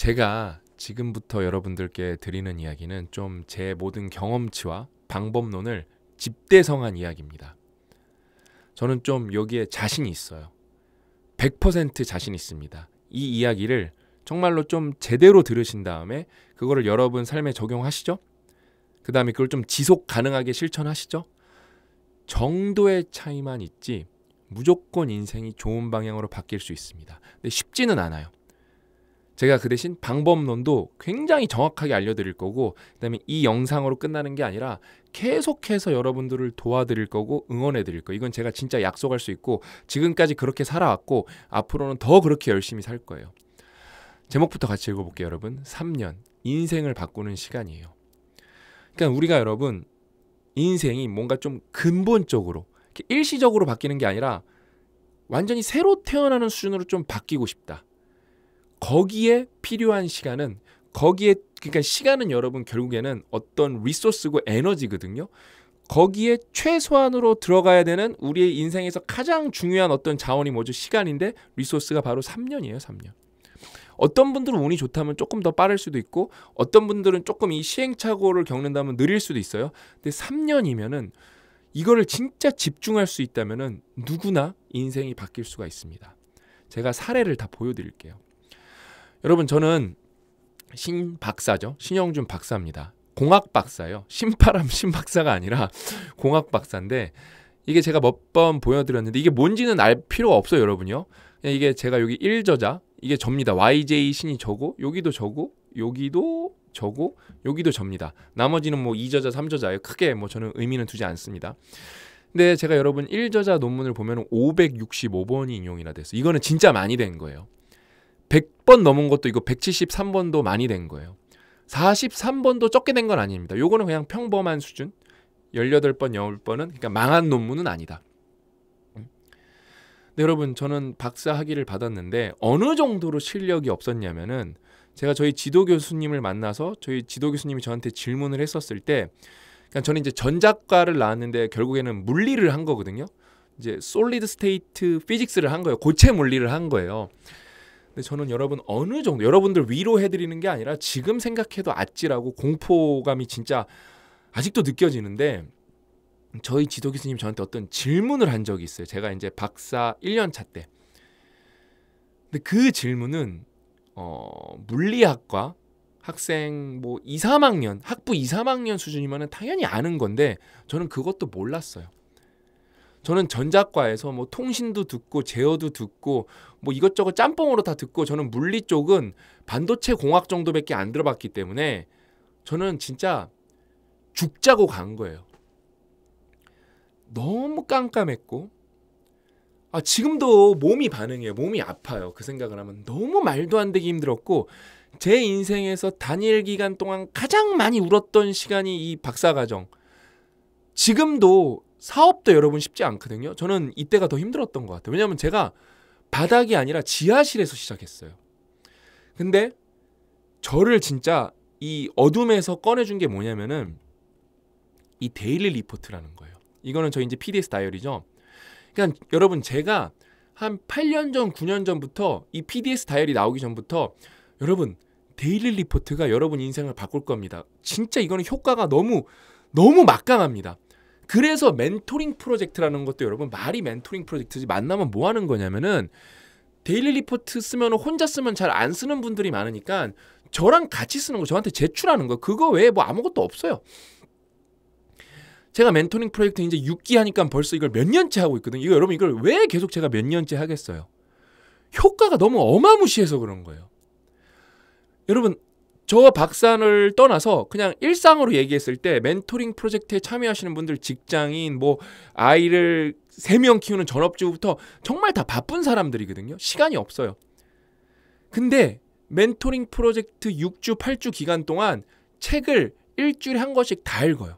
제가 지금부터 여러분들께 드리는 이야기는 좀 제 모든 경험치와 방법론을 집대성한 이야기입니다. 저는 좀 여기에 자신이 있어요. 100% 자신 있습니다. 이 이야기를 정말로 좀 제대로 들으신 다음에 그거를 여러분 삶에 적용하시죠? 그 다음에 그걸 좀 지속 가능하게 실천하시죠? 정도의 차이만 있지 무조건 인생이 좋은 방향으로 바뀔 수 있습니다. 근데 쉽지는 않아요. 제가 그 대신 방법론도 굉장히 정확하게 알려드릴 거고 그다음에 이 영상으로 끝나는 게 아니라 계속해서 여러분들을 도와드릴 거고 응원해드릴 거 이건 제가 진짜 약속할 수 있고 지금까지 그렇게 살아왔고 앞으로는 더 그렇게 열심히 살 거예요. 제목부터 같이 읽어볼게요, 여러분. 3년 인생을 바꾸는 시간이에요. 그러니까 우리가 여러분 인생이 뭔가 좀 근본적으로 일시적으로 바뀌는 게 아니라 완전히 새로 태어나는 수준으로 좀 바뀌고 싶다. 거기에 필요한 시간은 거기에 그러니까 시간은 여러분 결국에는 어떤 리소스고 에너지거든요. 거기에 최소한으로 들어가야 되는 우리의 인생에서 가장 중요한 어떤 자원이 뭐죠? 시간인데 리소스가 바로 3년이에요, 3년. 어떤 분들은 운이 좋다면 조금 더 빠를 수도 있고 어떤 분들은 조금 이 시행착오를 겪는다면 느릴 수도 있어요. 근데 3년이면은 이거를 진짜 집중할 수 있다면은 누구나 인생이 바뀔 수가 있습니다. 제가 사례를 다 보여드릴게요. 여러분 저는 신 박사죠. 신영준 박사입니다. 공학 박사요 신바람 신 박사가 아니라 공학 박사인데 이게 제가 몇 번 보여드렸는데 이게 뭔지는 알 필요가 없어요, 여러분요. 이게 제가 여기 1저자 이게 접니다. YJ 신이 저고 여기도 저고 여기도 저고 여기도 접니다. 나머지는 뭐 2저자, 3저자예요. 크게 뭐 저는 의미는 두지 않습니다. 근데 제가 여러분 1저자 논문을 보면 565번이 인용이나 됐어요. 이거는 진짜 많이 된 거예요. 100번 넘은 것도 있고 173번도 많이 된 거예요. 43번도 적게 된 건 아닙니다. 요거는 그냥 평범한 수준. 18번, 10번은 그러니까 망한 논문은 아니다. 음. 근 여러분 저는 박사 학위를 받았는데 어느 정도로 실력이 없었냐면은 제가 저희 지도 교수님을 만나서 저희 지도 교수님이 저한테 질문을 했었을 때 그냥 그러니까 저는 이제 전작과를 나왔는데 결국에는 물리를 한 거거든요. 이제 솔리드 스테이트 피직스를 한 거예요. 고체 물리를 한 거예요. 근데 저는 여러분 어느 정도 여러분들 위로해 드리는 게 아니라 지금 생각해도 아찔하고 공포감이 진짜 아직도 느껴지는데 저희 지도 교수님 저한테 어떤 질문을 한 적이 있어요. 제가 이제 박사 1년 차 때. 근데 그 질문은 어, 물리학과 학생 뭐 2, 3학년, 학부 2, 3학년 수준이면은 당연히 아는 건데 저는 그것도 몰랐어요. 저는 전작과에서 뭐 통신도 듣고 제어도 듣고 뭐 이것저것 짬뽕으로 다 듣고 저는 물리 쪽은 반도체 공학 정도밖에 안 들어봤기 때문에 저는 진짜 죽자고 간 거예요. 너무 깜깜했고 아 지금도 몸이 반응해요. 몸이 아파요. 그 생각을 하면 너무 말도 안되게 힘들었고 제 인생에서 단일 기간 동안 가장 많이 울었던 시간이 이 박사 과정. 지금도 사업도 여러분 쉽지 않거든요. 저는 이때가 더 힘들었던 것 같아요. 왜냐하면 제가 바닥이 아니라 지하실에서 시작했어요. 근데 저를 진짜 이 어둠에서 꺼내준 게 뭐냐면은 이 데일리 리포트라는 거예요. 이거는 저 이제 PDS 다이어리죠. 그러 그러니까 여러분 제가 한 8년 전, 9년 전부터 이 PDS 다이어리 나오기 전부터 여러분 데일리 리포트가 여러분 인생을 바꿀 겁니다. 진짜 이거는 효과가 너무 너무 막강합니다. 그래서 멘토링 프로젝트라는 것도 여러분 말이 멘토링 프로젝트지 만나면 뭐 하는 거냐면은 데일리 리포트 쓰면 혼자 쓰면 잘 안 쓰는 분들이 많으니까 저랑 같이 쓰는 거 저한테 제출하는 거 그거 외에 뭐 아무것도 없어요. 제가 멘토링 프로젝트 이제 6기 하니까 벌써 이걸 몇 년째 하고 있거든요. 이거 여러분 이걸 왜 계속 제가 몇 년째 하겠어요? 효과가 너무 어마무시해서 그런 거예요. 여러분 저 박산을 떠나서 그냥 일상으로 얘기했을 때 멘토링 프로젝트에 참여하시는 분들 직장인 뭐 아이를 세 명 키우는 전업주부터 정말 다 바쁜 사람들이거든요. 시간이 없어요. 근데 멘토링 프로젝트 6주, 8주 기간 동안 책을 일주일에 한 권씩 다 읽어요.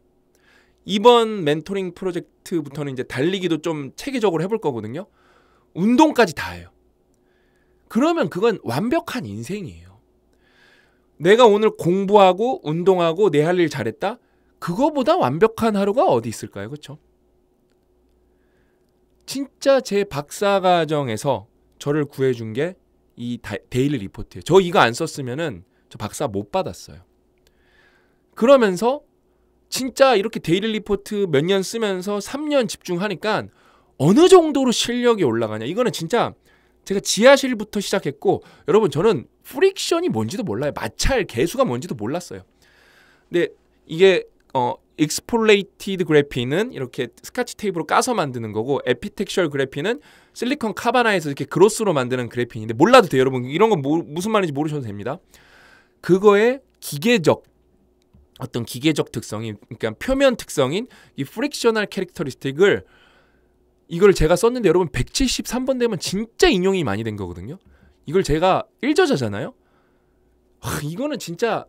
이번 멘토링 프로젝트부터는 이제 달리기도 좀 체계적으로 해볼 거거든요. 운동까지 다 해요. 그러면 그건 완벽한 인생이에요. 내가 오늘 공부하고 운동하고 내 할 일 잘했다? 그거보다 완벽한 하루가 어디 있을까요? 그렇죠? 진짜 제 박사 과정에서 저를 구해 준게 이 데일리 리포트예요. 저 이거 안 썼으면은 저 박사 못 받았어요. 그러면서 진짜 이렇게 데일리 리포트 몇 년 쓰면서 3년 집중하니까 어느 정도로 실력이 올라가냐. 이거는 진짜 제가 지하실부터 시작했고 여러분 저는 프릭션이 뭔지도 몰라요. 마찰 개수가 뭔지도 몰랐어요. 근데 이게 어 익스폴레이티드 그래핀은 이렇게 스카치 테이프로 까서 만드는 거고 에피텍셜 그래핀은 실리콘 카바나에서 이렇게 그로스로 만드는 그래핀인데 몰라도 돼요 여러분 이런 건 뭐, 무슨 말인지 모르셔도 됩니다 그거의 기계적 어떤 기계적 특성이 그러니까 표면 특성인 이 프릭셔널 캐릭터리스틱을 이걸 제가 썼는데 여러분 173번 되면 진짜 인용이 많이 된 거거든요. 이걸 제가 일저자잖아요. 하, 아, 이거는 진짜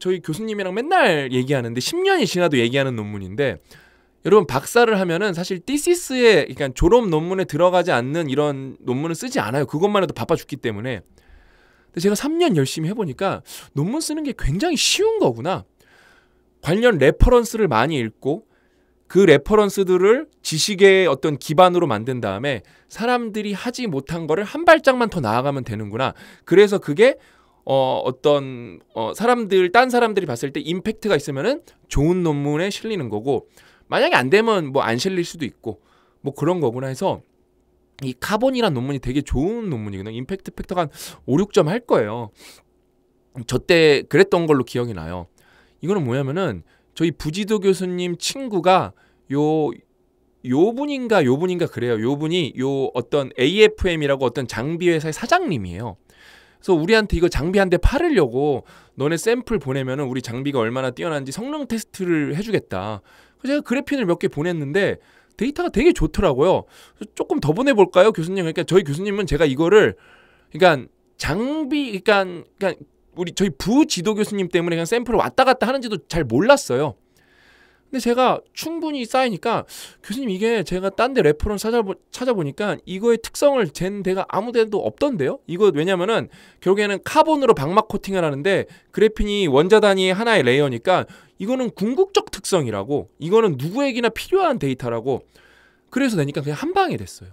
저희 교수님이랑 맨날 얘기하는데 10년이 지나도 얘기하는 논문인데 여러분 박사를 하면은 사실 디시스에 그러니까 졸업 논문에 들어가지 않는 이런 논문을 쓰지 않아요. 그것만 해도 바빠 죽기 때문에. 근데 제가 3년 열심히 해보니까 논문 쓰는 게 굉장히 쉬운 거구나. 관련 레퍼런스를 많이 읽고 그 레퍼런스들을 지식의 어떤 기반으로 만든 다음에 사람들이 하지 못한 거를 한 발짝만 더 나아가면 되는구나. 그래서 그게 어, 어떤 어, 사람들 딴 사람들이 봤을 때 임팩트가 있으면은 좋은 논문에 실리는 거고 만약에 안 되면 뭐 안 실릴 수도 있고 뭐 그런 거구나 해서 이 카본이란 논문이 되게 좋은 논문이거든요. 임팩트 팩터가 한 5, 6점 할 거예요. 저 때 그랬던 걸로 기억이 나요. 이거는 뭐냐면은 저희 부지도 교수님 친구가 요 요분인가 요분인가 그래요. 요분이 요 어떤 AFM이라고 어떤 장비 회사의 사장님이에요. 그래서 우리한테 이거 장비 한 대 팔으려고 너네 샘플 보내면은 우리 장비가 얼마나 뛰어난지 성능 테스트를 해주겠다. 그래서 제가 그래핀을 몇 개 보냈는데 데이터가 되게 좋더라고요. 조금 더 보내볼까요, 교수님? 그러니까 저희 교수님은 제가 이거를 그러니까 장비, 그러니까, 그러니까 우리 저희 부 지도 교수님 때문에 그냥 샘플을 왔다 갔다 하는지도 잘 몰랐어요. 근데 제가 충분히 쌓이니까 교수님 이게 제가 딴 데 레퍼런스 찾아보, 찾아보니까 이거의 특성을 잰 데가 아무 데도 없던데요? 이거 왜냐면은 결국에는 카본으로 박막 코팅을 하는데 그래핀이 원자 단위 하나의 레이어니까 이거는 궁극적 특성이라고 이거는 누구에게나 필요한 데이터라고 그래서 되니까 그냥 한 방에 됐어요.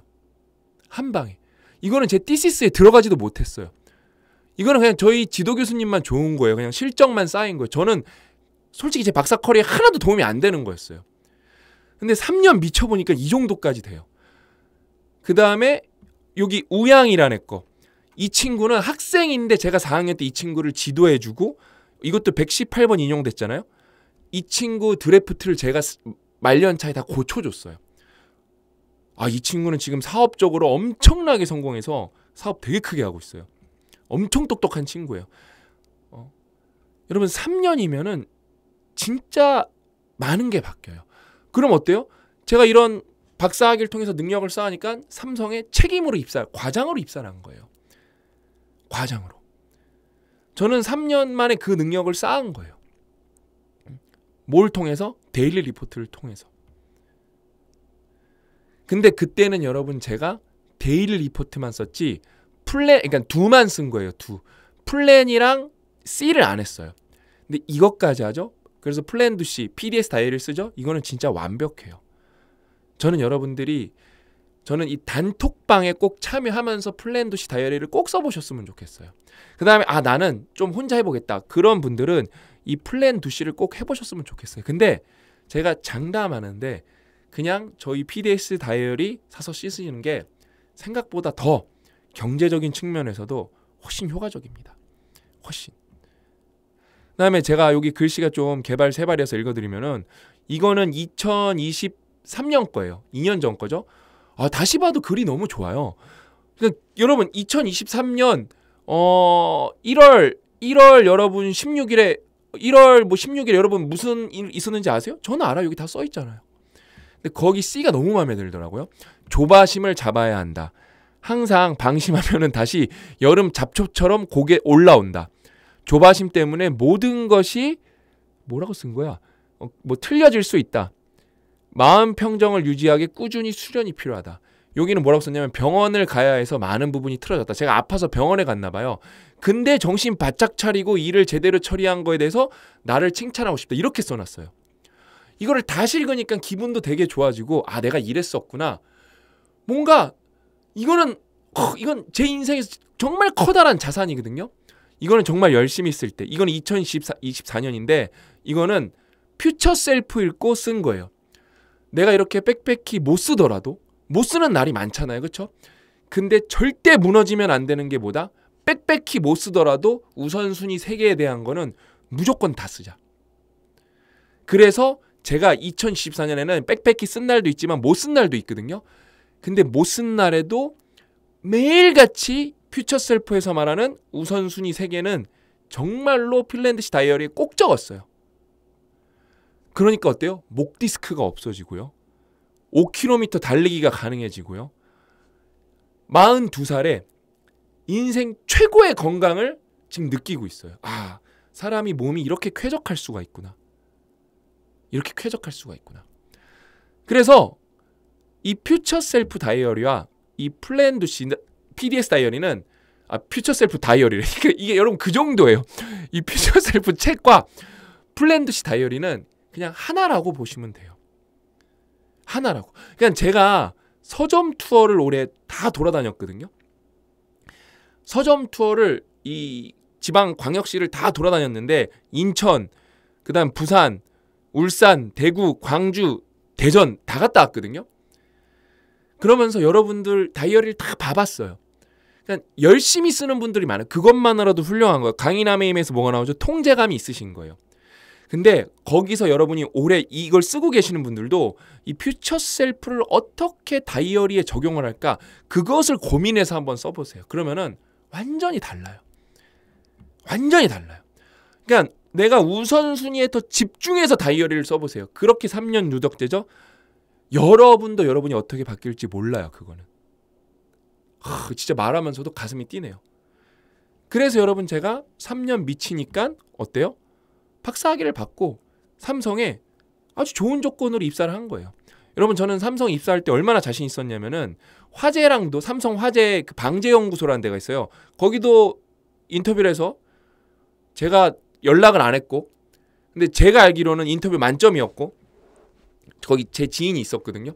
한 방에. 이거는 제 디시스에 들어가지도 못했어요. 이거는 그냥 저희 지도 교수님만 좋은 거예요. 그냥 실적만 쌓인 거예요. 저는 솔직히 제 박사 커리에 하나도 도움이 안 되는 거였어요. 근데 3년 미쳐보니까 이 정도까지 돼요. 그 다음에 여기 우양이라는 거. 이 친구는 학생인데 제가 4학년 때 이 친구를 지도해주고 이것도 118번 인용됐잖아요. 이 친구 드래프트를 제가 말년차에 다 고쳐줬어요. 아, 이 친구는 지금 사업적으로 엄청나게 성공해서 사업 되게 크게 하고 있어요. 엄청 똑똑한 친구예요. 어. 여러분 3년이면은 진짜 많은 게 바뀌어요. 그럼 어때요? 제가 이런 박사학위를 통해서 능력을 쌓으니까 삼성에 책임으로 입사, 과장으로 입사한 거예요. 과장으로. 저는 3년 만에 그 능력을 쌓은 거예요. 뭘 통해서? 데일리 리포트를 통해서. 근데 그때는 여러분 제가 데일리 리포트만 썼지 플랜 그러니까 두만 쓴 거예요. 두 플랜이랑 C를 안 했어요. 근데 이것까지 하죠. 그래서 플랜 두 C, PDS 다이를 쓰죠. 이거는 진짜 완벽해요. 저는 여러분들이 저는 이 단톡방에 꼭 참여하면서 플랜 도시 다이어리를 꼭 써보셨으면 좋겠어요. 그 다음에 아 나는 좀 혼자 해보겠다 그런 분들은 이 플랜 도시를 꼭 해보셨으면 좋겠어요. 근데 제가 장담하는데 그냥 저희 PDS 다이어리 사서 씻으시는게 생각보다 더 경제적인 측면에서도 훨씬 효과적입니다. 훨씬. 그다음에 제가 여기 글씨가 좀 개발 세발이어서 읽어드리면은 이거는 2023년 거예요. 2년 전 거죠. 아 다시 봐도 글이 너무 좋아요. 그러니까 여러분 2023년 어 1월 1월 여러분 16일에 1월 뭐 16일에 여러분 무슨 일 있었는지 아세요? 저는 알아요. 여기 다 써 있잖아요. 근데 거기 C가 너무 마음에 들더라고요. 조바심을 잡아야 한다. 항상 방심하면은 다시 여름 잡초처럼 고개 올라온다. 조바심 때문에 모든 것이 뭐라고 쓴 거야? 어, 뭐 틀려질 수 있다. 마음 평정을 유지하기 꾸준히 수련이 필요하다. 여기는 뭐라고 썼냐면 병원을 가야 해서 많은 부분이 틀어졌다. 제가 아파서 병원에 갔나 봐요. 근데 정신 바짝 차리고 일을 제대로 처리한 거에 대해서 나를 칭찬하고 싶다. 이렇게 써놨어요. 이거를 다시 읽으니까 기분도 되게 좋아지고 아 내가 이랬었구나. 뭔가 이거는 어, 이건 제 인생에서 정말 커다란 자산이거든요. 이거는 정말 열심히 쓸 때. 이거는 2024년인데 이거는 퓨처 셀프 읽고 쓴 거예요. 내가 이렇게 빽빽히 못 쓰더라도 못 쓰는 날이 많잖아요. 그렇죠? 근데 절대 무너지면 안 되는 게 뭐다? 빽빽히 못 쓰더라도 우선순위 세개에 대한 거는 무조건 다 쓰자. 그래서 제가 2014년에는 빽빽히 쓴 날도 있지만 못 쓴 날도 있거든요. 근데 못 쓴 날에도 매일같이 퓨처셀프에서 말하는 우선순위 세개는 정말로 핀란드시 다이어리에 꼭 적었어요. 그러니까 어때요? 목 디스크가 없어지고요. 5km 달리기가 가능해지고요. 42살에 인생 최고의 건강을 지금 느끼고 있어요. 아, 사람이 몸이 이렇게 쾌적할 수가 있구나. 이렇게 쾌적할 수가 있구나. 그래서 이 퓨처 셀프 다이어리와 이 플랜 드시 PDS 다이어리는 아 퓨처 셀프 다이어리래 이게, 이게 여러분 그 정도예요 이 퓨처 셀프 책과 플랜 드시 다이어리는 그냥 하나라고 보시면 돼요 하나라고 그냥 제가 서점 투어를 올해 다 돌아다녔거든요 서점 투어를 이 지방 광역시를 다 돌아다녔는데 인천 그다음 부산 울산 대구 광주 대전 다 갔다 왔거든요 그러면서 여러분들 다이어리를 다 봐봤어요. 그러니까 열심히 쓰는 분들이 많아요. 그것만으로도 훌륭한 거예요. 강인함의 힘에서 뭐가 나오죠? 통제감이 있으신 거예요. 근데 거기서 여러분이 올해 이걸 쓰고 계시는 분들도 이 퓨처 셀프를 어떻게 다이어리에 적용을 할까 그것을 고민해서 한번 써보세요. 그러면은 완전히 달라요. 완전히 달라요. 그러니까 내가 우선순위에 더 집중해서 다이어리를 써보세요. 그렇게 3년 누적되죠? 여러분도 여러분이 어떻게 바뀔지 몰라요, 그거는. 하, 진짜 말하면서도 가슴이 뛰네요. 그래서 여러분 제가 3년 미치니까 어때요? 박사학위를 받고 삼성에 아주 좋은 조건으로 입사를 한 거예요. 여러분 저는 삼성 입사할 때 얼마나 자신 있었냐면은 화재랑도 삼성 화재 그 방재 연구소라는 데가 있어요. 거기도 인터뷰를 해서 제가 연락을 안 했고 근데 제가 알기로는 인터뷰 만점이었고 거기 제 지인이 있었거든요.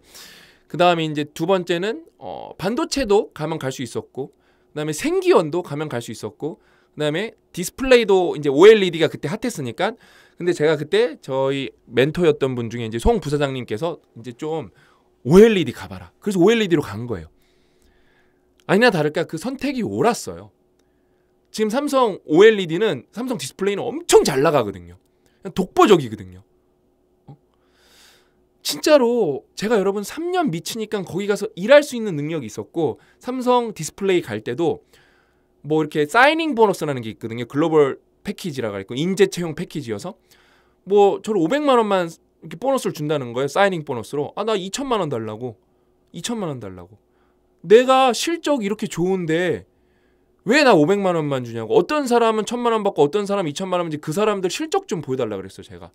그 다음에 이제 두 번째는 어, 반도체도 가면 갈 수 있었고 그 다음에 생기원도 가면 갈 수 있었고 그 다음에 디스플레이도 이제 OLED가 그때 핫했으니까 근데 제가 그때 저희 멘토였던 분 중에 이제 송 부사장님께서 이제 좀 OLED 가봐라. 그래서 OLED로 간 거예요. 아니나 다를까 그 선택이 옳았어요. 지금 삼성 OLED는 삼성 디스플레이는 엄청 잘 나가거든요. 독보적이거든요. 진짜로 제가 여러분 3년 미치니까 거기 가서 일할 수 있는 능력이 있었고 삼성 디스플레이 갈 때도 뭐 이렇게 사이닝 보너스라는 게 있거든요. 글로벌 패키지라고 있고 인재 채용 패키지여서 뭐 저를 500만 원만 이렇게 보너스를 준다는 거예요. 사이닝 보너스로. 아, 나 2천만 원 달라고. 2천만 원 달라고. 내가 실적 이렇게 좋은데 왜 나 500만 원만 주냐고. 어떤 사람은 1천만 원 받고 어떤 사람은 2천만 원인지 그 사람들 실적 좀 보여 달라 그랬어요, 제가.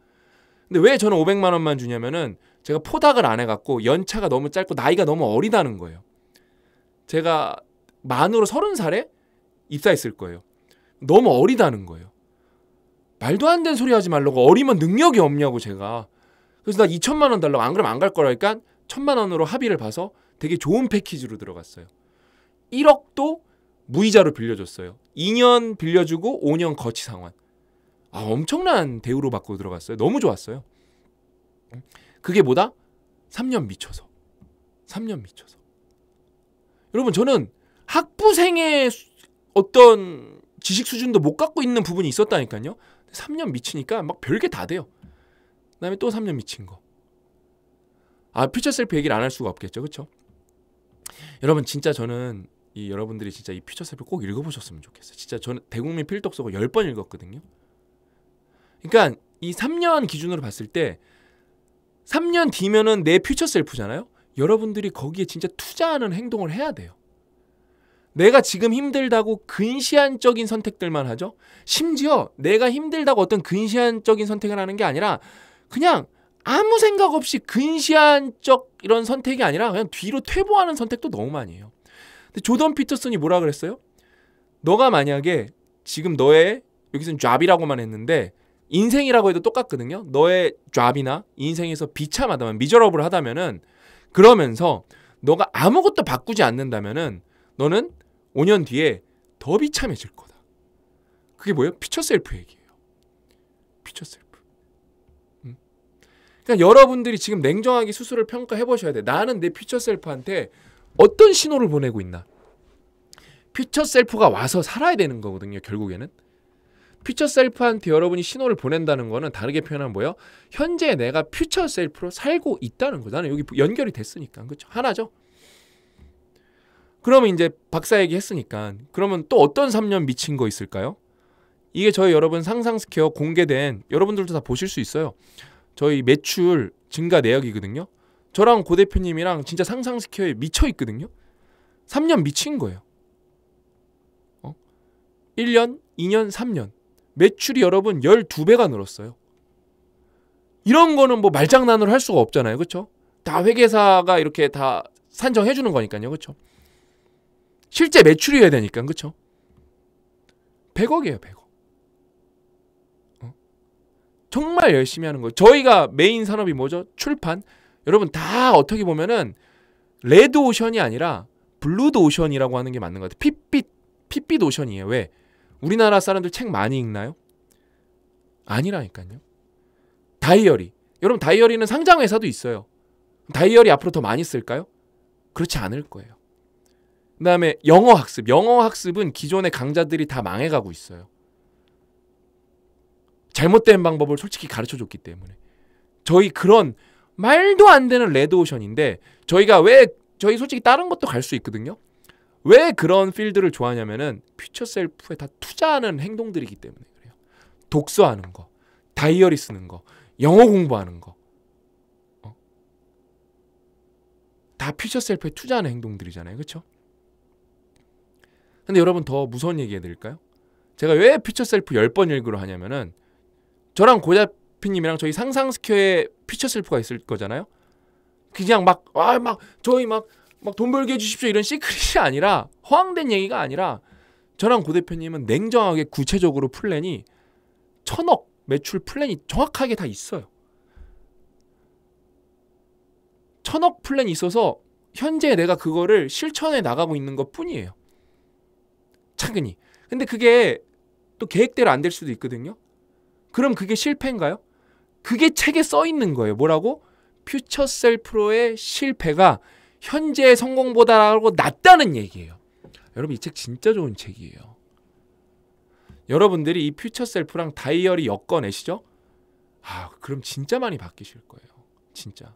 근데 왜 저는 500만 원만 주냐면은 제가 포닥을 안 해갖고 연차가 너무 짧고 나이가 너무 어리다는 거예요. 제가 만으로 서른 살에 입사했을 거예요. 너무 어리다는 거예요. 말도 안 되는 소리 하지 말라고 어리면 능력이 없냐고 제가. 그래서 나 2천만 원 달라고 안 그러면 안 갈 거라니까 천만 원으로 합의를 봐서 되게 좋은 패키지로 들어갔어요. 1억도 무이자로 빌려줬어요. 2년 빌려주고 5년 거치 상환. 아 엄청난 대우로 받고 들어갔어요. 너무 좋았어요. 그게 뭐다? 3년 미쳐서. 3년 미쳐서. 여러분 저는 학부생의 어떤 지식 수준도 못 갖고 있는 부분이 있었다니까요. 3년 미치니까 막 별게 다 돼요. 그다음에 또 3년 미친 거. 아, 퓨처 셀프 얘기를 안 할 수가 없겠죠. 그쵸 여러분 진짜 저는 이 여러분들이 진짜 이 퓨처 셀프 꼭 읽어 보셨으면 좋겠어요. 진짜 저는 대국민 필독서고 10번 읽었거든요. 그러니까 이 3년 기준으로 봤을 때 3년 뒤면은 내 퓨처 셀프잖아요. 여러분들이 거기에 진짜 투자하는 행동을 해야 돼요. 내가 지금 힘들다고 근시안적인 선택들만 하죠. 심지어 내가 힘들다고 어떤 근시안적인 선택을 하는 게 아니라 그냥 아무 생각 없이 근시안적 이런 선택이 아니라 그냥 뒤로 퇴보하는 선택도 너무 많이 해요. 근데 조던 피터슨이 뭐라 그랬어요? 너가 만약에 지금 너의 여기서는 잡이라고만 했는데 인생이라고 해도 똑같거든요. 너의 잡이나 인생에서 비참하다면 미저러블 하다면은 그러면서 너가 아무것도 바꾸지 않는다면은 너는 5년 뒤에 더 비참해질 거다. 그게 뭐예요? 피처 셀프 얘기예요. 피처 셀프. 음. 그러니까 여러분들이 지금 냉정하게 스스로를 평가해 보셔야 돼. 나는 내 피처 셀프한테 어떤 신호를 보내고 있나? 피처 셀프가 와서 살아야 되는 거거든요, 결국에는. 퓨처 셀프한테 여러분이 신호를 보낸다는 거는 다르게 표현하면 뭐예요? 현재 내가 퓨처 셀프로 살고 있다는 거. 나는 여기 연결이 됐으니까. 그렇죠? 하나죠. 그러면 이제 박사 얘기했으니까 그러면 또 어떤 3년 미친 거 있을까요? 이게 저희 여러분 상상스퀘어 공개된 여러분들도 다 보실 수 있어요. 저희 매출 증가 내역이거든요. 저랑 고 대표님이랑 진짜 상상스퀘어에 미쳐 있거든요. 3년 미친 거예요. 어? 1년, 2년, 3년. 매출이 여러분 12배가 늘었어요. 이런 거는 뭐 말장난으로 할 수가 없잖아요. 그렇죠? 다 회계사가 이렇게 다 산정해 주는 거니까요. 그렇죠? 실제 매출이어야 되니까. 그렇죠? 100억이에요, 100억. 어? 정말 열심히 하는 거예요. 저희가 메인 산업이 뭐죠? 출판. 여러분 다 어떻게 보면은 레드 오션이 아니라 블루드 오션이라고 하는 게 맞는 것 같아요. 핏빛, 핏빛 오션이에요. 왜? 우리나라 사람들 책 많이 읽나요? 아니라니까요. 다이어리. 여러분 다이어리는 상장 회사도 있어요. 다이어리 앞으로 더 많이 쓸까요? 그렇지 않을 거예요. 그다음에 영어 학습. 영어 학습은 기존의 강자들이 다 망해 가고 있어요. 잘못된 방법을 솔직히 가르쳐 줬기 때문에 저희 그런 말도 안 되는 레드오션인데 저희가 왜 저희 솔직히 다른 것도 갈 수 있거든요. 왜 그런 필드를 좋아하냐면은 퓨처 셀프에 다 투자하는 행동들이기 때문에 그래요. 독서하는 거, 다이어리 쓰는 거, 영어 공부하는 거. 어? 다 퓨처 셀프에 투자하는 행동들이잖아요. 그렇죠? 근데 여러분 더 무서운 얘기 해드릴까요? 제가 왜 퓨처 셀프 10번 읽으러 하냐면은 저랑 고자피님이랑 저희 상상스퀘어에 퓨처 셀프가 있을 거잖아요. 그냥 막, 아, 막, 저희 막, 막돈 벌게 해주십시오 이런 시크릿이 아니라 허황된 얘기가 아니라 저랑 고 대표님은 냉정하게 구체적으로 플랜이 천억 매출 플랜이 정확하게 다 있어요. 천억 플랜이 있어서 현재 내가 그거를 실천해 나가고 있는 것 뿐이에요. 차근히. 근데 그게 또 계획대로 안 될 수도 있거든요. 그럼 그게 실패인가요? 그게 책에 써 있는 거예요. 뭐라고? 퓨처셀 프로의 실패가 현재의 성공보다라고 낮다는 얘기예요. 여러분 이 책 진짜 좋은 책이에요. 여러분들이 이 퓨처 셀프랑 다이어리 엮어내시죠? 아, 그럼 진짜 많이 바뀌실 거예요. 진짜.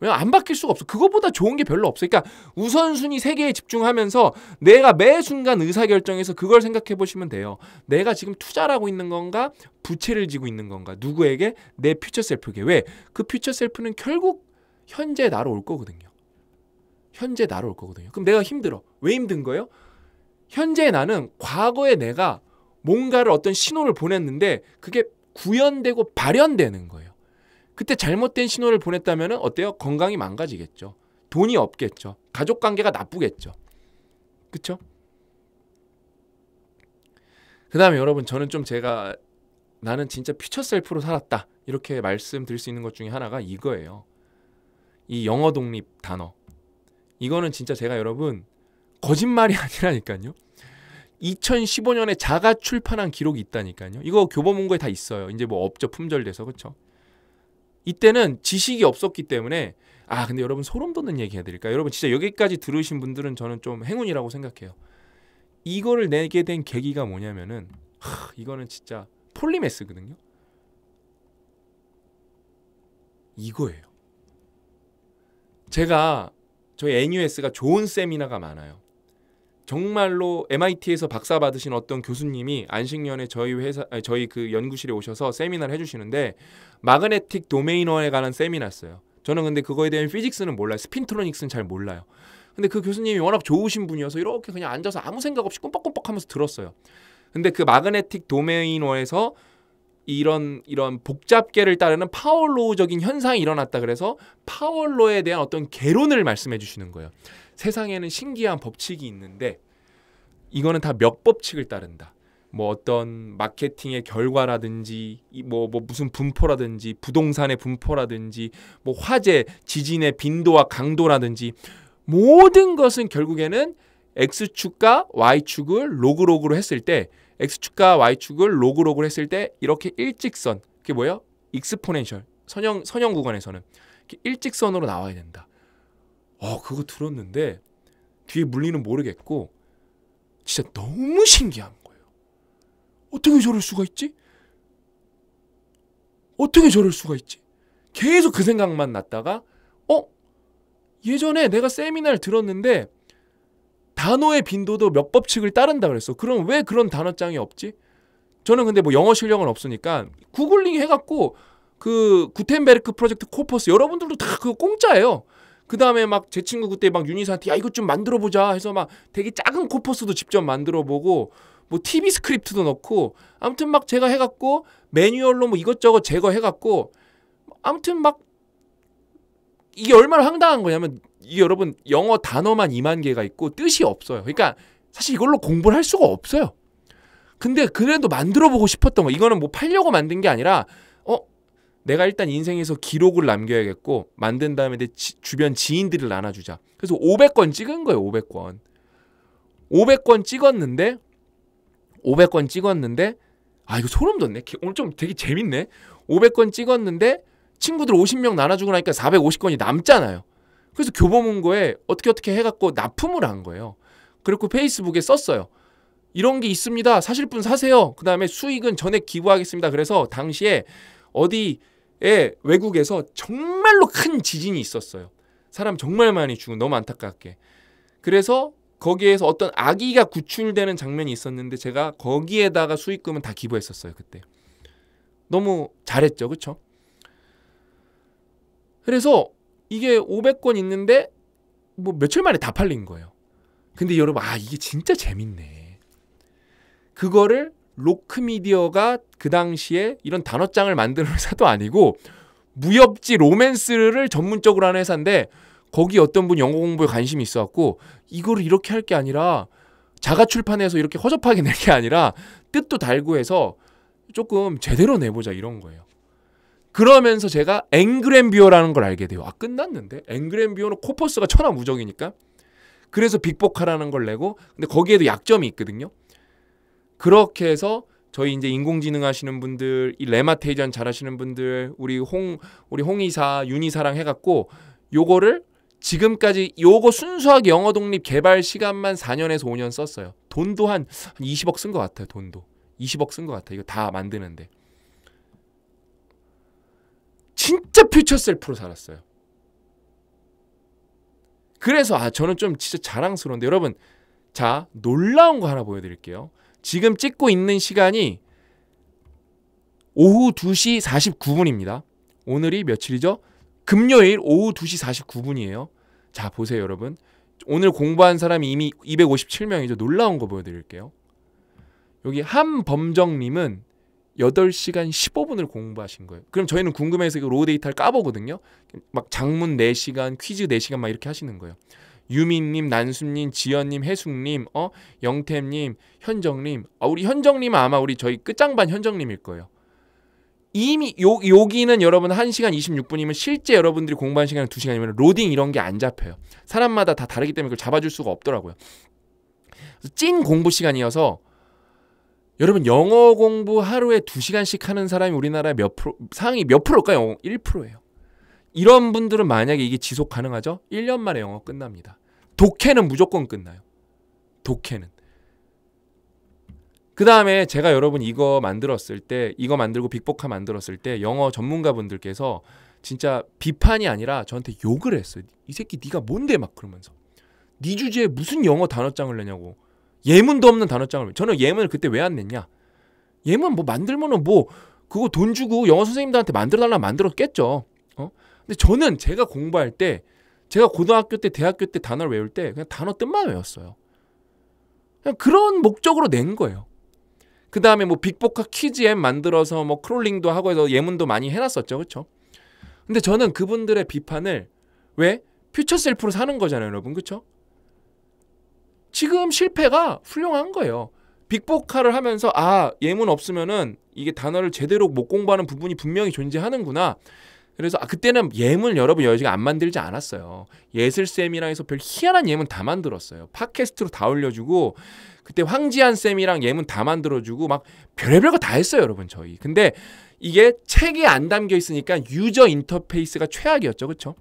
왜냐면 안 바뀔 수가 없어. 그것보다 좋은 게 별로 없어. 그러니까 우선순위 세 개에 집중하면서 내가 매 순간 의사결정에서 그걸 생각해 보시면 돼요. 내가 지금 투자를 하고 있는 건가? 부채를 지고 있는 건가? 누구에게? 내 퓨처 셀프에게. 왜? 그 퓨처 셀프는 결국 현재 나로 올 거거든요. 현재 나로 올 거거든요. 그럼 내가 힘들어. 왜 힘든 거예요? 현재 나는 과거에 내가 뭔가를 어떤 신호를 보냈는데 그게 구현되고 발현되는 거예요. 그때 잘못된 신호를 보냈다면 어때요? 건강이 망가지겠죠. 돈이 없겠죠. 가족 관계가 나쁘겠죠. 그쵸? 그 다음에 여러분 저는 좀 제가 나는 진짜 피처 셀프로 살았다 이렇게 말씀드릴 수 있는 것 중에 하나가 이거예요. 이 영어 독립 단어 이거는 진짜 제가 여러분 거짓말이 아니라니까요. 2015년에 자가 출판한 기록이 있다니까요. 이거 교보문고에 다 있어요. 이제 뭐 업적 품절돼서 그렇죠. 이때는 지식이 없었기 때문에 아 근데 여러분 소름 돋는 얘기 해드릴까요? 여러분 진짜 여기까지 들으신 분들은 저는 좀 행운이라고 생각해요. 이거를 내게 된 계기가 뭐냐면은 하, 이거는 진짜 폴리메스거든요. 이거예요. 제가 저희 NUS가 좋은 세미나가 많아요. 정말로 MIT에서 박사 받으신 어떤 교수님이 안식년에 저희 회사 저희 그 연구실에 오셔서 세미나를 해주시는데 마그네틱 도메이너에 관한 세미나였어요. 저는 근데 그거에 대한 피직스는 몰라요. 스핀트로닉스는 잘 몰라요. 근데 그 교수님이 워낙 좋으신 분이어서 이렇게 그냥 앉아서 아무 생각 없이 꿈뻑꿈뻑하면서 들었어요. 근데 그 마그네틱 도메이너에서 이런 이런 복잡계를 따르는 파월로적인 현상이 일어났다 그래서 파월로에 대한 어떤 개론을 말씀해 주시는 거예요. 세상에는 신기한 법칙이 있는데 이거는 다 몇 법칙을 따른다. 뭐 어떤 마케팅의 결과라든지 뭐뭐 뭐 무슨 분포라든지 부동산의 분포라든지 뭐 화재, 지진의 빈도와 강도라든지 모든 것은 결국에는 x축과 y축을 로그로그로 했을 때 x축과 y축을 로그로그로 했을 때 이렇게 일직선 그게 뭐예요? 익스포넨셜 선형 선형 구간에서는 일직선으로 나와야 된다. 어 그거 들었는데 뒤에 물리는 모르겠고 진짜 너무 신기한 거예요. 어떻게 저럴 수가 있지? 어떻게 저럴 수가 있지? 계속 그 생각만 났다가 어 예전에 내가 세미나를 들었는데 단어의 빈도도 몇 법칙을 따른다 그랬어. 그럼 왜 그런 단어장이 없지? 저는 근데 뭐 영어 실력은 없으니까 구글링 해갖고 그 구텐베르크 프로젝트 코퍼스 여러분들도 다 그거 공짜예요. 그 다음에 막 제 친구 그때 막 유니스한테 야이거좀 만들어 보자 해서 막 되게 작은 코퍼스도 직접 만들어 보고 뭐 TV 스크립트도 넣고 아무튼 막 제가 해갖고 매뉴얼로 뭐 이것저것 제거해갖고 아무튼 막 이게 얼마나 황당한 거냐면 이 여러분 영어 단어만 2만 개가 있고 뜻이 없어요. 그러니까 사실 이걸로 공부를 할 수가 없어요. 근데 그래도 만들어 보고 싶었던 거. 이거는 뭐 팔려고 만든 게 아니라 어 내가 일단 인생에서 기록을 남겨야겠고 만든 다음에 내 지, 주변 지인들을 나눠주자. 그래서 500권 찍은 거예요. 500권. 500권 찍었는데 500권 찍었는데 아 이거 소름 돋네. 오늘 좀 되게 재밌네. 500권 찍었는데 친구들 50명 나눠주고 나니까 4 5 0권이 남잖아요. 그래서 교보문고에 어떻게 어떻게 해갖고 납품을 한 거예요. 그리고 페이스북에 썼어요. 이런 게 있습니다. 사실 분 사세요. 그 다음에 수익은 전액 기부하겠습니다. 그래서 당시에 어디에 외국에서 정말로 큰 지진이 있었어요. 사람 정말 많이 죽은 너무 안타깝게. 그래서 거기에서 어떤 아기가 구출되는 장면이 있었는데 제가 거기에다가 수익금은 다 기부했었어요 그때 너무 잘했죠 그쵸 그래서 이게 500권 있는데 뭐 며칠 만에 다 팔린 거예요. 근데 여러분 아 이게 진짜 재밌네. 그거를 로크미디어가 그 당시에 이런 단어장을 만드는 회사도 아니고 무협지 로맨스를 전문적으로 하는 회사인데 거기 어떤 분 영어 공부에 관심이 있어갖고 이거를 이렇게 할 게 아니라 자가 출판해서 이렇게 허접하게 낼 게 아니라 뜻도 달고 해서 조금 제대로 내보자 이런 거예요. 그러면서 제가 앵그램비어라는걸 알게 돼요. 아 끝났는데 앵그램비어는 코퍼스가 천하 무적이니까 그래서 빅보카라는 걸 내고 근데 거기에도 약점이 있거든요. 그렇게 해서 저희 이제 인공지능 하시는 분들, 이 레마테이전 잘 하시는 분들, 우리 홍 우리 홍이사, 윤이사랑 해 갖고 요거를 지금까지 요거 순수하게 영어 독립 개발 시간만 4년에서 5년 썼어요. 돈도 한, 한 20억 쓴 것 같아요. 돈도. 20억 쓴 것 같아요. 이거 다 만드는데. 진짜 퓨처 셀프로 살았어요. 그래서 아 저는 좀 진짜 자랑스러운데 여러분 자 놀라운 거 하나 보여드릴게요. 지금 찍고 있는 시간이 오후 2시 49분입니다. 오늘이 며칠이죠? 금요일 오후 2시 49분이에요. 자 보세요 여러분. 오늘 공부한 사람이 이미 257명이죠. 놀라운 거 보여드릴게요. 여기 한범정님은 8시간 15분을 공부하신 거예요. 그럼 저희는 궁금해서 로우 데이터를 까보거든요. 막 장문 4시간, 퀴즈 4시간 막 이렇게 하시는 거예요. 유민님, 난수님, 지연님, 혜숙님, 어, 영태님 현정님. 아, 우리 현정님 아마 우리 저희 끝장반 현정님일 거예요. 이미 요, 여기는 여러분 1시간 26분이면 실제 여러분들이 공부한 시간은 2시간이면 로딩 이런 게 안 잡혀요. 사람마다 다 다르기 때문에 그걸 잡아줄 수가 없더라고요. 찐 공부 시간이어서 여러분 영어 공부 하루에 두시간씩 하는 사람이 우리나라에 몇 프로 상위 몇 프로일까요? 영어 1%예요. 이런 분들은 만약에 이게 지속 가능하죠? 1년 만에 영어 끝납니다. 독해는 무조건 끝나요. 독해는. 그 다음에 제가 여러분 이거 만들었을 때 이거 만들고 빅보카 만들었을 때 영어 전문가분들께서 진짜 비판이 아니라 저한테 욕을 했어요. 이 새끼 네가 뭔데 막 그러면서 네 주제에 무슨 영어 단어장을 내냐고 예문도 없는 단어장을 저는 예문을 그때 왜 안 냈냐 예문 뭐 만들면은 뭐 그거 돈 주고 영어 선생님들한테 만들어달라 만들었겠죠 어 근데 저는 제가 공부할 때 제가 고등학교 때 대학교 때 단어를 외울 때 그냥 단어 뜻만 외웠어요 그냥 그런 목적으로 낸 거예요 그 다음에 뭐 빅보카 퀴즈앱 만들어서 뭐 크롤링도 하고 해서 예문도 많이 해놨었죠 그쵸 근데 저는 그분들의 비판을 왜 퓨처셀프로 사는 거잖아요 여러분 그쵸 지금 실패가 훌륭한 거예요. 빅보카를 하면서 아 예문 없으면은 이게 단어를 제대로 못 공부하는 부분이 분명히 존재하는구나. 그래서 아, 그때는 예문 여러분 여지가 안 만들지 않았어요. 예슬 쌤이랑 해서 별 희한한 예문 다 만들었어요. 팟캐스트로 다 올려주고 그때 황지한 쌤이랑 예문 다 만들어주고 막 별의별 거 다 했어요, 여러분 저희. 근데 이게 책에 안 담겨 있으니까 유저 인터페이스가 최악이었죠, 그렇죠?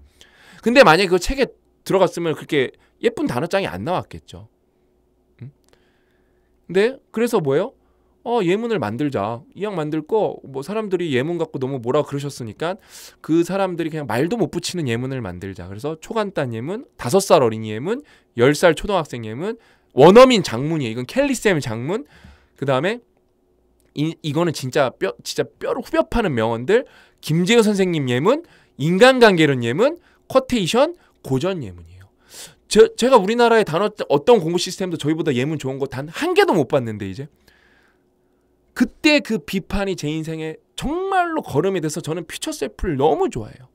근데 만약에 그 책에 들어갔으면 그렇게 예쁜 단어장이 안 나왔겠죠. 근데 네? 그래서 뭐예요? 어, 예문을 만들자. 이왕 만들 거, 뭐, 사람들이 예문 갖고 너무 뭐라 그러셨으니까, 그 사람들이 그냥 말도 못 붙이는 예문을 만들자. 그래서 초간단 예문, 다섯 살 어린이 예문, 열 살 초등학생 예문, 원어민 장문이에요. 이건 캘리쌤 장문. 그 다음에, 이거는 진짜 뼈, 진짜 뼈를 후벼 파는 명언들, 김재우 선생님 예문, 인간관계론 예문, 쿼테이션, 고전 예문이에요. 저, 제가 우리나라의 단어 어떤 공부 시스템도 저희보다 예문 좋은 거 단 한 개도 못 봤는데 이제 그때 그 비판이 제 인생에 정말로 걸음이 돼서 저는 퓨처셀프를 너무 좋아해요.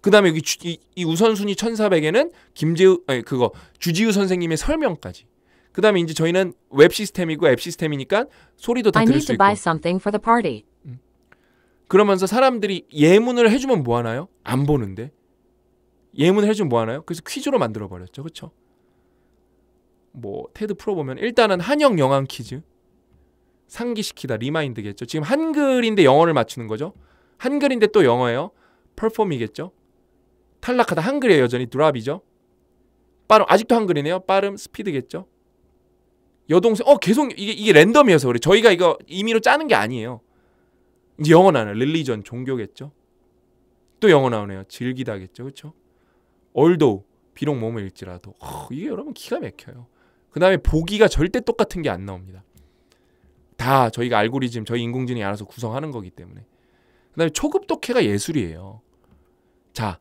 그 다음에 여기 주, 이, 이, 우선순위 1400에는 김재우, 아니, 그거, 주지우 선생님의 설명까지. 그 다음에 이제 저희는 웹 시스템이고 앱 시스템이니까 소리도 다 I 들을 수 있고. 음. 그러면서 사람들이 예문을 해주면 뭐하나요? 안 보는데. 예문을 해주면 뭐하나요? 그래서 퀴즈로 만들어버렸죠. 그쵸? 뭐 테드 풀어보면 일단은 한영 영왕 퀴즈 상기시키다 리마인드겠죠. 지금 한글인데 영어를 맞추는 거죠. 한글인데 또 영어예요. 퍼폼이겠죠. 탈락하다 한글이에요. 여전히 드랍이죠. 빠름 아직도 한글이네요. 빠름 스피드겠죠. 여동생 어 계속 이게 이게 랜덤이어서 그래. 저희가 이거 임의로 짜는 게 아니에요. 이제 영어 나와 릴리전 종교겠죠. 또 영어 나오네요. 즐기다겠죠. 그렇죠? 얼도 비록 몸을 읽지라도 어, 이게 여러분 기가 막혀요. 그 다음에 보기가 절대 똑같은 게 안 나옵니다. 다 저희가 알고리즘, 저희 인공지능이 알아서 구성하는 거기 때문에. 그 다음에 초급 독해가 예술이에요. 자,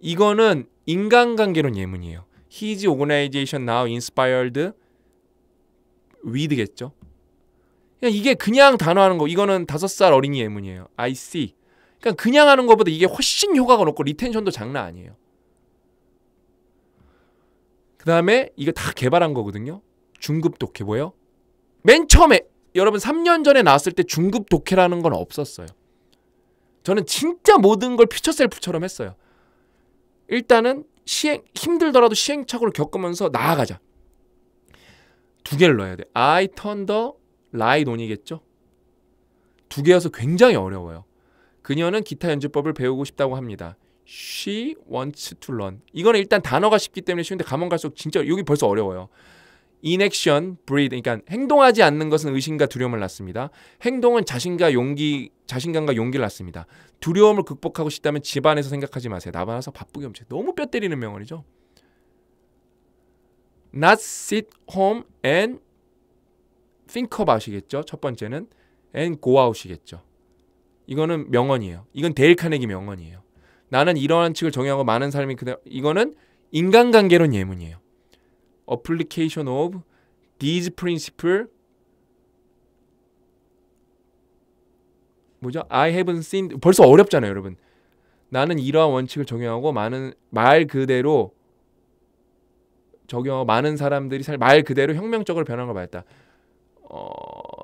이거는 인간관계론 예문이에요. His organization now inspired with겠죠. 그냥 이게 그냥 단어하는 거. 이거는 다섯 살 어린이 예문이에요. I see. 그러니까 그냥 하는 것보다 이게 훨씬 효과가 높고 리텐션도 장난 아니에요. 그 다음에 이거 다 개발한 거거든요. 중급 독해 뭐예요? 맨 처음에 여러분 3년 전에 나왔을 때 중급 독해라는 건 없었어요. 저는 진짜 모든 걸 피처셀프처럼 했어요. 일단은 시행 힘들더라도 시행착오를 겪으면서 나아가자. 두 개를 넣어야 돼. I turn the light on이겠죠? 두 개여서 굉장히 어려워요. 그녀는 기타 연주법을 배우고 싶다고 합니다. She wants to learn. 이거는 일단 단어가 쉽기 때문에 쉬운데 가면 갈수록 진짜 여기 벌써 어려워요. inaction, breathe. 그러니까 행동하지 않는 것은 의심과 두려움을 낳습니다. 행동은 자신과 용기, 자신감과 용기를 낳습니다. 두려움을 극복하고 싶다면 집안에서 생각하지 마세요. 나만 서 바쁘게 움직여. 너무 뼈 때리는 명언이죠. Not sit home and think about이겠죠. 첫 번째는 and go out이겠죠. 이거는 명언이에요. 이건 데일 카네기 명언이에요. 나는 이러한 측을 정의하고 많은 사람이 그대 로 이거는 인간관계론 예문이에요. Application of these principle 뭐죠? I haven't seen 벌써 어렵잖아요, 여러분. 나는 이러한 원칙을 적용하고 많은 말 그대로 적용 하고 많은 사람들이 살말 그대로 혁명적으로 변한 걸 봤다. 어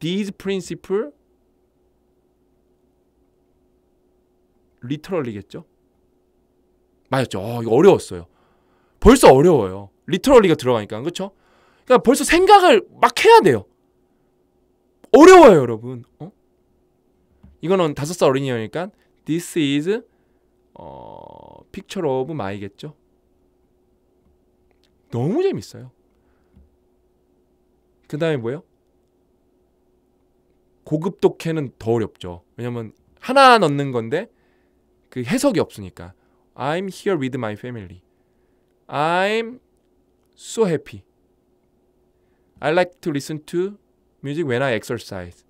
these principle 리터럴리겠죠? 맞았죠. 어, 이거 어려웠어요. 벌써 어려워요. 리터럴리가 들어가니까 그렇죠? 그러니까 벌써 생각을 막 해야 돼요. 어려워요, 여러분. 어? 이거는 다섯 살 어린이니까 this is 어, picture of my겠죠. 너무 재밌어요. 그 다음에 뭐예요? 고급 독해는 더 어렵죠. 왜냐면 하나 넣는 건데 그 해석이 없으니까. I'm here with my family. I'm so happy. I like to listen to music when I exercise.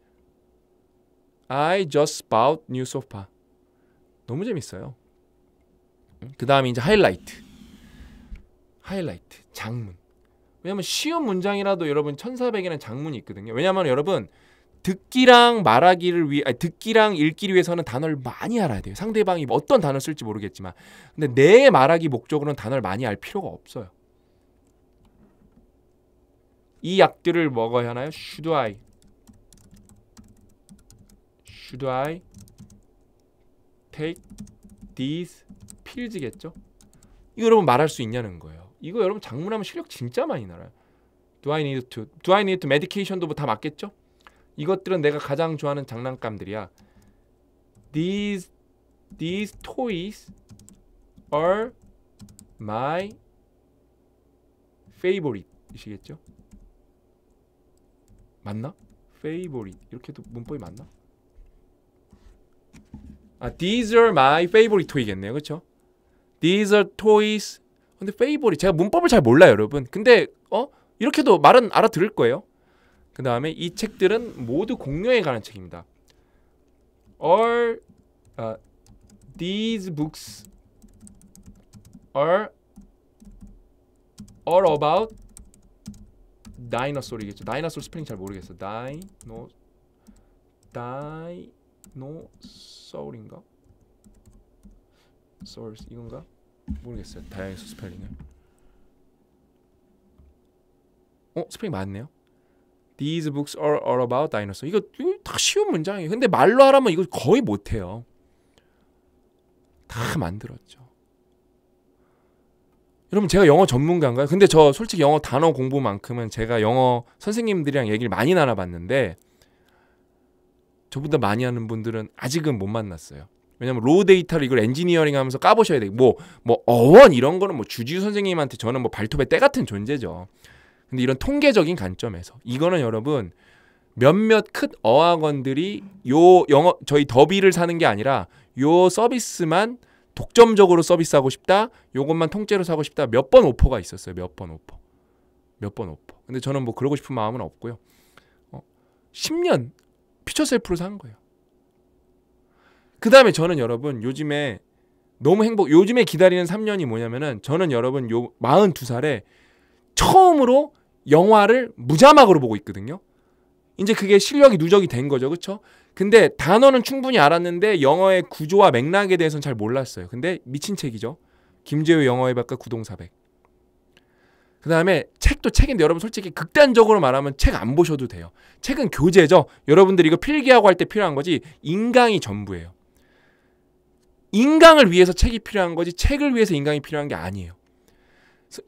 I just bought new sofa. 너무 재밌어요. 그 다음에 이제 하이라이트. 하이라이트. 장문. 왜냐면 쉬운 문장이라도 여러분 1400이라는 장문이 있거든요. 왜냐면 여러분 듣기랑 말하기를 위해 아니, 듣기랑 읽기 위해서는 단어를 많이 알아야 돼요. 상대방이 어떤 단어 쓸지 모르겠지만 근데 내 말하기 목적으로는 단어를 많이 알 필요가 없어요. 이 약들을 먹어야 하나요? Should I? Should I take these pills겠죠? 이거 여러분 말할 수 있냐는 거예요. 이거 여러분 장문하면 실력 진짜 많이 나와요 Do I need to? Do I need to medication도 뭐 다 맞겠죠? 이것들은 내가 가장 좋아하는 장난감들이야. These these toys are my favorite 이시겠죠? 맞나? favorite 이렇게도 문법이 맞나? 아, these are my favorite toy겠네요. 그렇죠? These are toys. 근데 favorite 제가 문법을 잘 몰라요, 여러분. 근데 어? 이렇게도 말은 알아들을 거예요. 그 다음에 이 책들은 모두 공룡에 관한 책입니다. All uh, these books are all about 다이너솔이겠죠. 다이너솔 스펠링 잘 모르겠어. 다이노 다이노솔인가? 소스 이건가? 모르겠어요. 다이노 스펠링을. 어 스펠링 맞네요. These books are all about dinosaur. 이거, 이거 다 쉬운 문장이에요. 근데 말로 하라면 이거 거의 못해요. 다 만들었죠. 여러분 제가 영어 전문가인가요? 근데 저 솔직히 영어 단어 공부만큼은 제가 영어 선생님들이랑 얘기를 많이 나눠봤는데 저보다 많이 하는 분들은 아직은 못 만났어요. 왜냐면 로우 데이터를 이걸 엔지니어링 하면서 까보셔야 돼요. 뭐, 뭐 어원 이런 거는 뭐 주지우 선생님한테 저는 뭐 발톱의 때 같은 존재죠. 근데 이런 통계적인 관점에서 이거는 여러분 몇몇 큰 어학원들이 요 영어 저희 더비를 사는 게 아니라 요 서비스만 독점적으로 서비스하고 싶다. 요것만 통째로 사고 싶다. 몇 번 오퍼가 있었어요. 몇 번 오퍼. 몇 번 오퍼. 근데 저는 뭐 그러고 싶은 마음은 없고요. 어, 10년 피처셀프로 산 거예요. 그 다음에 저는 여러분 요즘에 너무 행복 요즘에 기다리는 3년이 뭐냐면은 저는 여러분 요 42살에 처음으로 영화를 무자막으로 보고 있거든요. 이제 그게 실력이 누적이 된 거죠. 그렇죠? 근데 단어는 충분히 알았는데 영어의 구조와 맥락에 대해서는 잘 몰랐어요. 근데 미친 책이죠. 김재우 영어의 바깥 구동사백. 그 다음에 책도 책인데 여러분 솔직히 극단적으로 말하면 책 안 보셔도 돼요. 책은 교재죠. 여러분들 이거 필기하고 할 때 필요한 거지 인강이 전부예요. 인강을 위해서 책이 필요한 거지 책을 위해서 인강이 필요한 게 아니에요.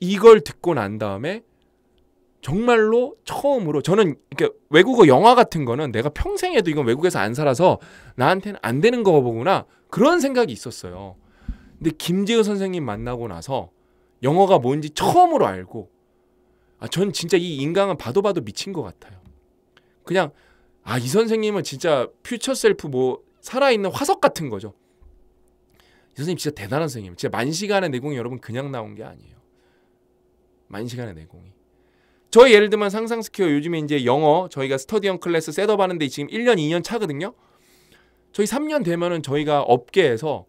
이걸 듣고 난 다음에 정말로 처음으로 저는 그러니까 외국어 영화 같은 거는 내가 평생에도 이건 외국에서 안 살아서 나한테는 안 되는 거 보구나 그런 생각이 있었어요. 근데 김재우 선생님 만나고 나서 영어가 뭔지 처음으로 알고 아, 전 진짜 이 인강은 봐도 봐도 미친 것 같아요. 그냥 아, 이 선생님은 진짜 퓨처 셀프 뭐 살아있는 화석 같은 거죠. 이 선생님 진짜 대단한 선생님. 진짜 만시간의 내공이 여러분 그냥 나온 게 아니에요. 만 시간의 내공이. 저희 예를 들면 상상 스퀘어 요즘에 이제 영어 저희가 스터디언 클래스 셋업 하는데 지금 1년 2년 차거든요. 저희 3년 되면은 저희가 업계에서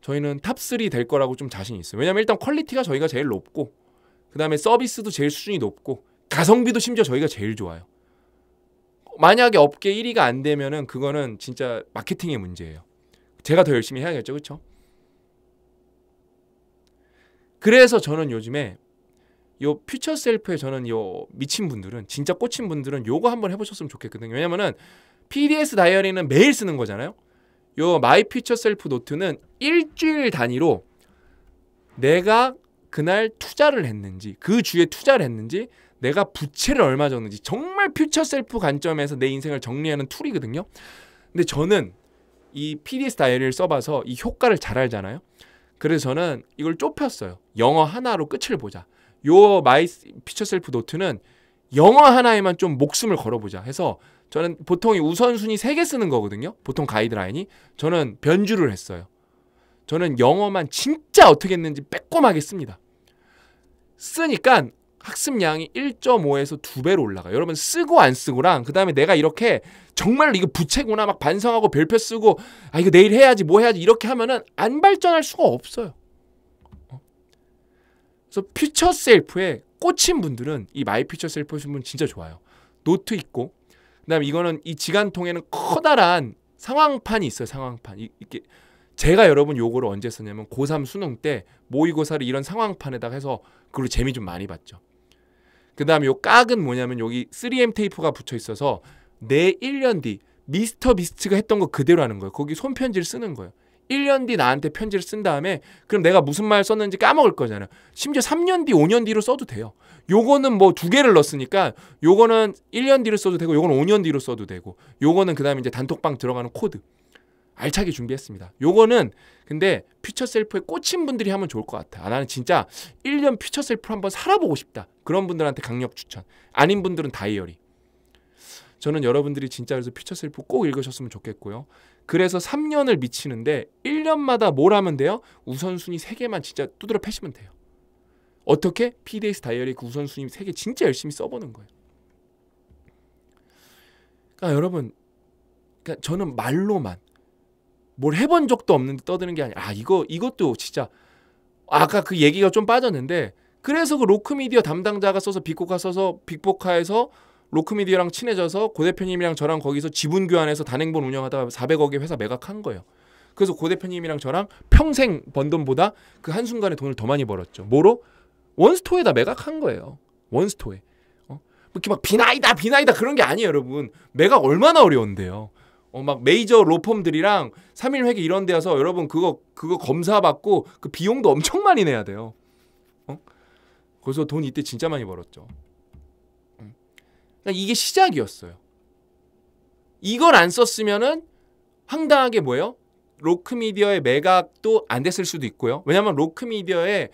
저희는 탑3 될 거라고 좀 자신 있어요. 왜냐면 일단 퀄리티가 저희가 제일 높고 그다음에 서비스도 제일 수준이 높고 가성비도 심지어 저희가 제일 좋아요. 만약에 업계 1위가 안 되면은 그거는 진짜 마케팅의 문제예요. 제가 더 열심히 해야겠죠. 그렇죠? 그래서 저는 요즘에 요 퓨처 셀프에 저는 요 미친 분들은 진짜 꽂힌 분들은 요거 한번 해보셨으면 좋겠거든요. 왜냐면은 PDS 다이어리는 매일 쓰는 거잖아요. 요 마이 퓨처 셀프 노트는 일주일 단위로 내가 그날 투자를 했는지 그 주에 투자를 했는지 내가 부채를 얼마 줬는지 정말 퓨처 셀프 관점에서 내 인생을 정리하는 툴이거든요. 근데 저는 이 PDS 다이어리를 써봐서 이 효과를 잘 알잖아요. 그래서 저는 이걸 좁혔어요. 영어 하나로 끝을 보자. 요 마이 피처 셀프 노트는 영어 하나에만 좀 목숨을 걸어보자 해서 저는 보통 이 우선순위 3개 쓰는 거거든요. 보통 가이드라인이. 저는 변주를 했어요. 저는 영어만 진짜 어떻게 했는지 빼꼼하게 씁니다. 쓰니까 학습량이 1.5에서 2배로 올라가. 여러분 쓰고 안 쓰고랑 그다음에 내가 이렇게 정말 이거 부채구나 막 반성하고 별표 쓰고 아 이거 내일 해야지 뭐 해야지 이렇게 하면은 안 발전할 수가 없어요. 그래서 퓨처 셀프에 꽂힌 분들은 이 마이 퓨처 셀프 신문 진짜 좋아요. 노트 있고 그다음에 이거는 이 지간통에는 커다란 상황판이 있어요. 상황판. 이, 이게 제가 여러분 요거를 언제 썼냐면 고3 수능 때 모의고사를 이런 상황판에다가 해서 그걸로 재미 좀 많이 봤죠. 그다음에 요 깍은 뭐냐면 여기 3M 테이프가 붙여 있어서 내 1년 뒤 미스터 비스트가 했던 거 그대로 하는 거예요. 거기 손편지를 쓰는 거예요. 1년 뒤 나한테 편지를 쓴 다음에 그럼 내가 무슨 말 썼는지 까먹을 거잖아요. 심지어 3년 뒤, 5년 뒤로 써도 돼요. 요거는 뭐 두 개를 넣었으니까 요거는 1년 뒤로 써도 되고 요거는 5년 뒤로 써도 되고 요거는 그다음에 이제 단톡방 들어가는 코드 알차게 준비했습니다. 요거는 근데 퓨처 셀프에 꽂힌 분들이 하면 좋을 것 같아. 아, 나는 진짜 1년 퓨처 셀프 한번 살아보고 싶다. 그런 분들한테 강력 추천. 아닌 분들은 다이어리. 저는 여러분들이 진짜 그래서 퓨처 셀프 꼭 읽으셨으면 좋겠고요. 그래서 3년을 미치는데 1년마다 뭘 하면 돼요? 우선순위 3개만 진짜 두드려 패시면 돼요. 어떻게? PDX 다이어리 그 우선순위 3개 진짜 열심히 써보는 거예요. 그러니까 여러분, 그러니까 저는 말로만 뭘 해본 적도 없는데 떠드는 게 아니라 아 이거 이것도 진짜 아까 그 얘기가 좀 빠졌는데 그래서 그 로크미디어 담당자가 써서 빅보카 써서 빅보카에서 로크미디어랑 친해져서 고 대표님이랑 저랑 거기서 지분 교환해서 단행본 운영하다가 400억의 회사 매각한 거예요. 그래서 고 대표님이랑 저랑 평생 번 돈보다 그 한순간에 돈을 더 많이 벌었죠. 뭐로? 원스토어에다 매각한 거예요. 원스토어에. 어? 뭐 이렇게 막 비나이다 비나이다 그런 게 아니에요 여러분. 매각 얼마나 어려운데요. 어, 막 메이저 로펌들이랑 3일 회계 이런 데 와서 여러분 그거 그거 검사받고 그 비용도 엄청 많이 내야 돼요. 어? 그래서 돈 이때 진짜 많이 벌었죠. 그러니까 이게 시작이었어요. 이걸 안 썼으면은 황당하게 뭐예요? 로크미디어의 매각도 안 됐을 수도 있고요. 왜냐하면 로크미디어에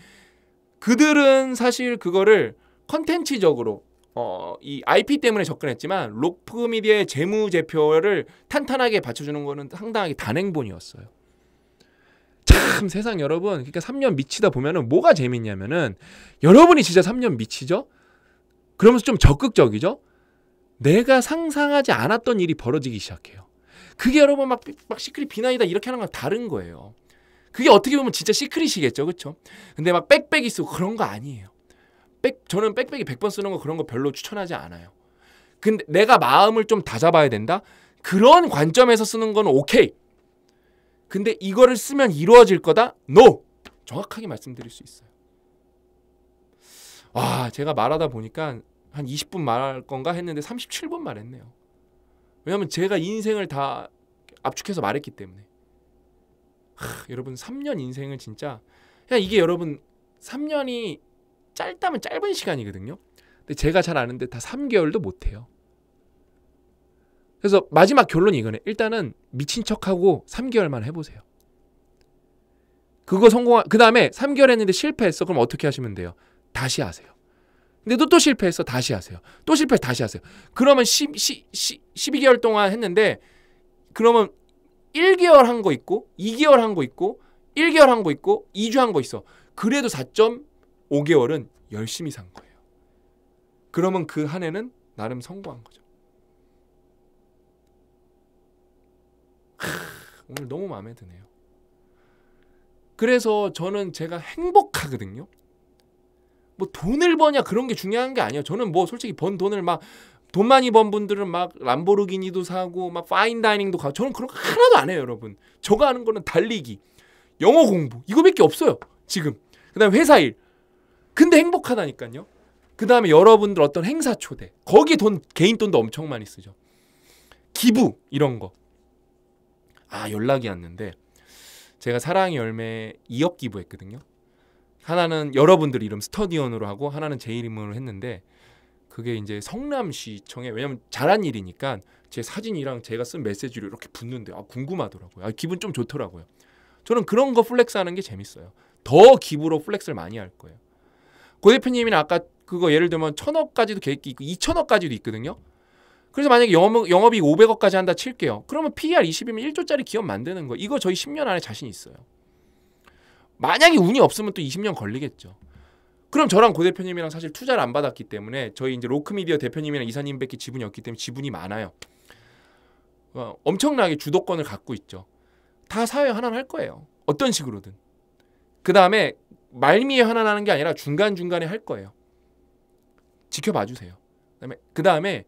그들은 사실 그거를 컨텐츠적으로 어, 이 IP 때문에 접근했지만 로크미디어의 재무제표를 탄탄하게 받쳐주는 거는 상당하게 단행본이었어요. 참 세상 여러분 그러니까 3년 미치다 보면은 뭐가 재밌냐면은 여러분이 진짜 3년 미치죠? 그러면서 좀 적극적이죠? 내가 상상하지 않았던 일이 벌어지기 시작해요. 그게 여러분 막, 막 시크릿 비난이다 이렇게 하는 건 다른 거예요. 그게 어떻게 보면 진짜 시크릿이겠죠. 그렇죠? 근데 막 빽빽이 쓰고 그런 거 아니에요. 빽, 저는 빽빽이 100번 쓰는 거 그런 거 별로 추천하지 않아요. 근데 내가 마음을 좀 다잡아야 된다? 그런 관점에서 쓰는 건 오케이. 근데 이거를 쓰면 이루어질 거다? No! 정확하게 말씀드릴 수 있어요. 와, 아, 제가 말하다 보니까 한 20분 말할 건가 했는데 37분 말했네요. 왜냐하면 제가 인생을 다 압축해서 말했기 때문에. 하, 여러분 3년 인생을 진짜 그냥 이게 여러분 3년이 짧다면 짧은 시간이거든요. 근데 제가 잘 아는데 다 3개월도 못 해요. 그래서 마지막 결론이 이거네. 일단은 미친 척하고 3개월만 해보세요. 그거 성공한 그 다음에 3개월 했는데 실패했어. 그럼 어떻게 하시면 돼요? 다시 하세요. 근데 또, 또 실패해서 다시 하세요. 또 실패해서 다시 하세요. 그러면 10, 10, 10, 12개월 동안 했는데 그러면 1개월 한 거 있고 2개월 한 거 있고 1개월 한 거 있고 2주 한 거 있어. 그래도 4.5개월은 열심히 산 거예요. 그러면 그 한 해는 나름 성공한 거죠. 오늘 너무 마음에 드네요. 그래서 저는 제가 행복하거든요. 뭐 돈을 버냐 그런 게 중요한 게 아니에요. 저는 뭐 솔직히 번 돈을 막 돈 많이 번 분들은 막 람보르기니도 사고 막 파인 다이닝도 가고 저는 그런 거 하나도 안 해요, 여러분. 저가 하는 거는 달리기, 영어 공부 이거밖에 없어요. 지금. 그다음에 회사 일. 근데 행복하다니까요. 그다음에 여러분들 어떤 행사 초대. 거기 돈 개인 돈도 엄청 많이 쓰죠. 기부 이런 거. 아, 연락이 왔는데 제가 사랑의 열매 2억 기부했거든요. 하나는 여러분들 이름 스터디온으로 하고 하나는 제 이름으로 했는데 그게 이제 성남시청에 왜냐면 잘한 일이니까 제 사진이랑 제가 쓴 메시지로 이렇게 붙는데 아 궁금하더라고요. 아, 기분 좀 좋더라고요. 저는 그런 거 플렉스 하는 게 재밌어요. 더 기부로 플렉스를 많이 할 거예요. 고 대표님이 나 아까 그거 예를 들면 천억까지도 계획이 있고 이천억까지도 있거든요. 그래서 만약에 영업, 영업이 500억까지 한다 칠게요. 그러면 PR 20이면 1조짜리 기업 만드는 거. 이거 저희 10년 안에 자신 있어요. 만약에 운이 없으면 또 20년 걸리겠죠. 그럼 저랑 고 대표님이랑 사실 투자를 안 받았기 때문에 저희 이제 로크미디어 대표님이랑 이사님 밖에 지분이 없기 때문에 지분이 많아요. 어, 엄청나게 주도권을 갖고 있죠. 다 사회 환원할 거예요. 어떤 식으로든. 그 다음에 말미에 환원하는 게 아니라 중간 중간에 할 거예요. 지켜봐 주세요. 그다음에 그다음에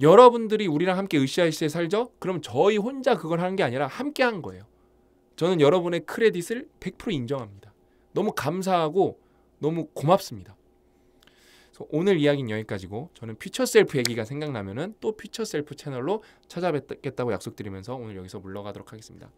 여러분들이 우리랑 함께 으쌰으에 살죠? 그럼 저희 혼자 그걸 하는 게 아니라 함께 한 거예요. 저는 여러분의 크레딧을 100% 인정합니다. 너무 감사하고 너무 고맙습니다. 오늘 이야기는 여기까지고 저는 퓨처셀프 얘기가 생각나면또 퓨처셀프 채널로 찾아뵙겠다고 약속드리면서 오늘 여기서 물러가도록 하겠습니다.